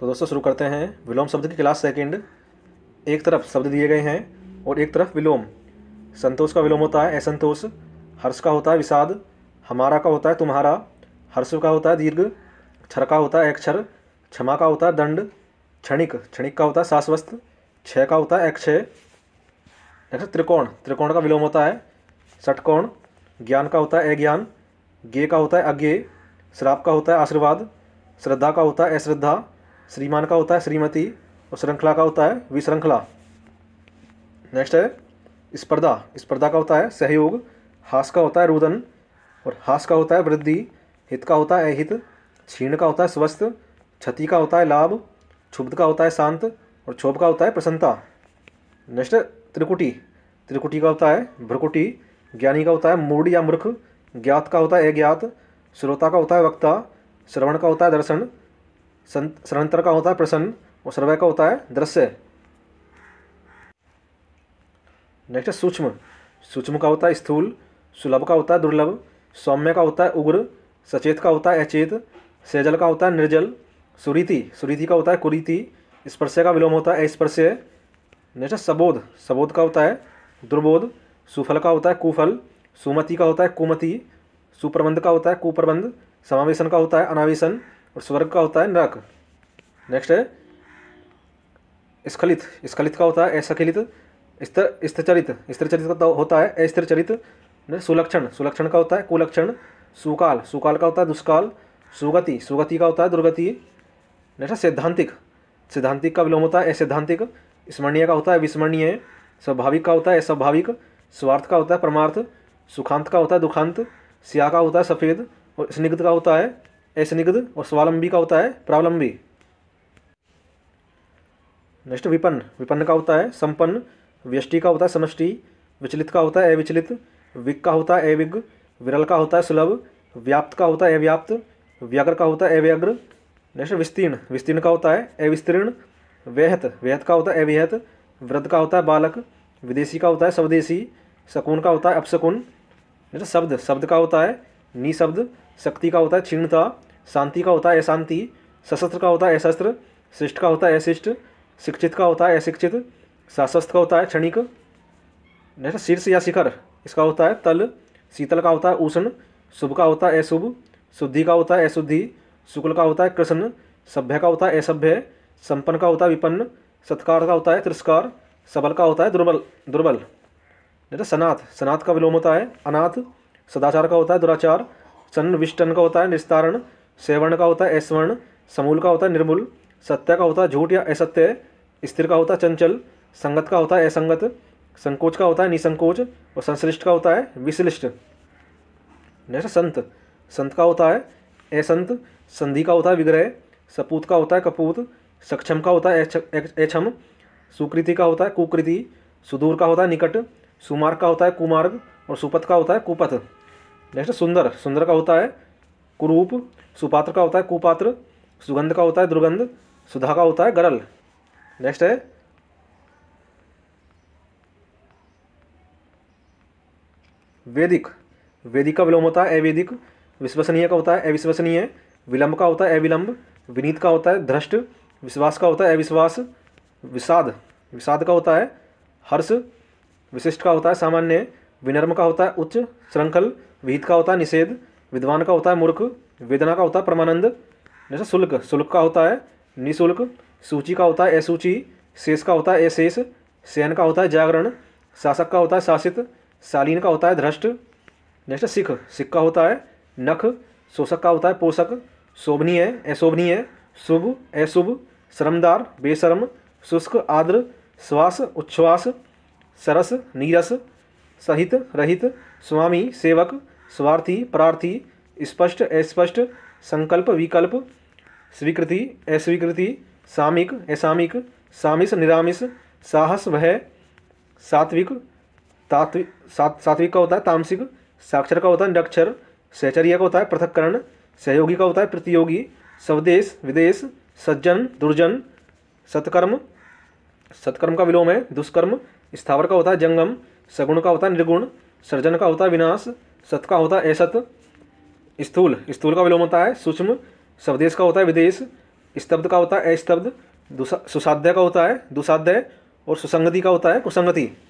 तो दोस्तों शुरू करते हैं विलोम शब्द की क्लास सेकंड एक तरफ शब्द दिए गए हैं और एक तरफ विलोम संतोष का विलोम होता है असंतोष हर्ष का होता है विषाद हमारा का होता है तुम्हारा हर्ष का होता है दीर्घ क्षर का होता है अक्षर क्षमा का होता है दंड क्षणिक क्षणिक का होता है शाश्वस्त क्षय का होता है अक्षय नेक्स्ट त्रिकोण त्रिकोण का विलोम होता है षटकोण ज्ञान का होता है अज्ञान गे का होता है अज्ञे श्राप का होता है आशीर्वाद श्रद्धा का होता है अश्रद्धा श्रीमान का होता है श्रीमती और श्रृंखला का होता है विश्रृंखला नेक्स्ट है स्पर्धा स्पर्धा का होता है सहयोग हास का होता है रुदन और हास का होता है वृद्धि हित का होता है अहित छीण का होता है स्वस्थ क्षति का होता है लाभ क्षुब्ध का होता है शांत और क्षोभ का होता है प्रसन्नता नेक्स्ट त्रिकुटी त्रिकुटी का होता है भ्रकुटी ज्ञानी का होता है मूड या मूर्ख ज्ञात का होता है अज्ञात श्रोता का होता है वक्ता श्रवण का होता है दर्शन सरंतर का होता है प्रसन्न और सर्वय का होता है दृश्य नेक्स्ट है सूक्ष्म सूक्ष्म का होता है स्थूल सुलभ का होता है दुर्लभ सौम्य का होता है उग्र सचेत का होता है अचेत सेजल का होता है निर्जल सुरीति सुरीति का होता है कुरीति स्पर्श का विलोम होता है स्पर्श नेक्स्ट है सबोध सबोध का होता है दुर्बोध सुफल का होता है कुफल सुमति का होता है कुमति सुप्रबंध का होता है कुप्रबंध समावेशन का होता है अनावेशन और स्वर्ग का होता है नरक नेक्स्ट है स्खलित स्खलित का होता है असखलित स्तर स्थिरचरित स्थिरचरित का होता है अस्थिरचरित सुलक्षण सुलक्षण का होता है कुलक्षण सुकाल सुकाल का होता है दुष्काल सुगति सुगति का होता है दुर्गति नेक्स्ट सैद्धांतिक सिद्धांतिक का विलोम होता है असैद्धांतिक स्मरणीय का होता है विस्मरणीय स्वाभाविक का होता है अस्वाभाविक स्वार्थ का होता है परमार्थ सुखांत का होता है दुखांत स्याह का होता है सफ़ेद और स्निग्ध का होता है असनिग्ध और स्वावलंबी का होता है प्रावलंबी नेक्स्ट विपन्न विपन्न का होता है संपन्न व्यष्टि का होता है समष्टि विचलित का होता है अविचलित विक का होता है अविग विरल का होता है सुलभ व्याप्त का होता है अव्याप्त व्याग्र का होता है अव्यग्र नेक्स्ट विस्तीर्ण विस्तीर्ण का होता है अविस्तीर्ण व्यहत व्यहत का होता है अव्यहत वृद्ध का होता है बालक विदेशी का होता है स्वदेशी शकुन का होता है अपशकुन नेक्स्ट शब्द शब्द का होता है निशब्द शक्ति का होता है क्षीणता शांति का होता है अशांति सशस्त्र का होता है अशस्त्र शिष्ट का होता है अशिष्ट शिक्षित का होता है अशिक्षित सशस्त्र का होता है क्षणिक नेक्स्ट शीर्ष या शिखर इसका होता है तल शीतल का होता है उष्ण शुभ का होता है अशुभ शुद्धि का होता है अशुद्धि शुक्ल का होता है कृष्ण सभ्य का होता है असभ्य संपन्न का होता है विपन्न सत्कार का होता है तिरस्कार सबल का होता है दुर्बल दुर्बल नेक्स्ट सनाथ सनाथ का विलोम होता है अनाथ सदाचार का होता है दुराचार चन्न विष्टन का होता है निस्तारण सेवर्ण का होता है ऐसवर्ण समूल का होता है निर्मूल सत्य का होता है झूठ या असत्य स्थिर का होता है चंचल संगत का होता है असंगत संकोच का होता है निसंकोच और संश्लिष्ट का होता है विश्लिष्ट नेक्स्ट संत संत का होता है असंत संधि का होता है विग्रह सपूत का होता है कपूत सक्षम का होता है ऐक्षम सुकृति का होता है कुकृति सुदूर का होता है निकट सुमार्ग का होता है कुमार्ग और सुपथ का होता है कुपथ नेक्स्ट सुंदर सुंदर का होता है कुरूप सुपात्र का होता है कुपात्र सुगंध का होता है दुर्गंध सुधा का होता है गरल नेक्स्ट है वेदिक वेदिक का विलोम होता है अवैदिक विश्वसनीय का होता है अविश्वसनीय विलंब का होता है अविलंब विनीत का होता है ध्रष्ट विश्वास का होता है अविश्वास विषाद विषाद का होता है हर्ष विशिष्ट का होता है सामान्य विनर्म का होता है उच्च श्रृंखल विहित का होता है निषेध विद्वान का होता है मूर्ख वेदना का होता है परमानंद जैसे शुल्क शुल्क का होता है निःशुल्क सूची का होता है असूची शेष का होता है अशेष सैन का होता है जागरण शासक का होता है शासित शालीन का होता है ध्रष्ट नेक्स्ट सिख सिख का होता है नख शोषक का होता है पोषक शोभनीय अशोभनीय शुभ अशुभ श्रमदार बेशरम शुष्क आद्र श्वास उच्छ्वास सरस नीरस सहित रहित स्वामी सेवक स्वार्थी प्रार्थी स्पष्ट अस्पष्ट संकल्प विकल्प स्वीकृति अस्वीकृति सामिक असामिक सामिस निरामिस साहस वह सात्विक तात्विक सात सात्विक का होता है तामसिक साक्षर का होता है नक्षर सहचर्य का होता है पृथककरण सहयोगी का होता है प्रतियोगी स्वदेश विदेश सज्जन दुर्जन सत्कर्म सत्कर्म का विलोम है दुष्कर्म स्थावर का होता है जंगम सगुण का होता है निर्गुण सर्जन का होता है विनाश सत का होता है असत स्थूल स्थूल का विलोम होता है सूक्ष्म स्वदेश का होता है विदेश स्तब्ध का होता है अस्तब्ध सुसाध्य का होता है दुसाध्य और सुसंगति का होता है कुसंगति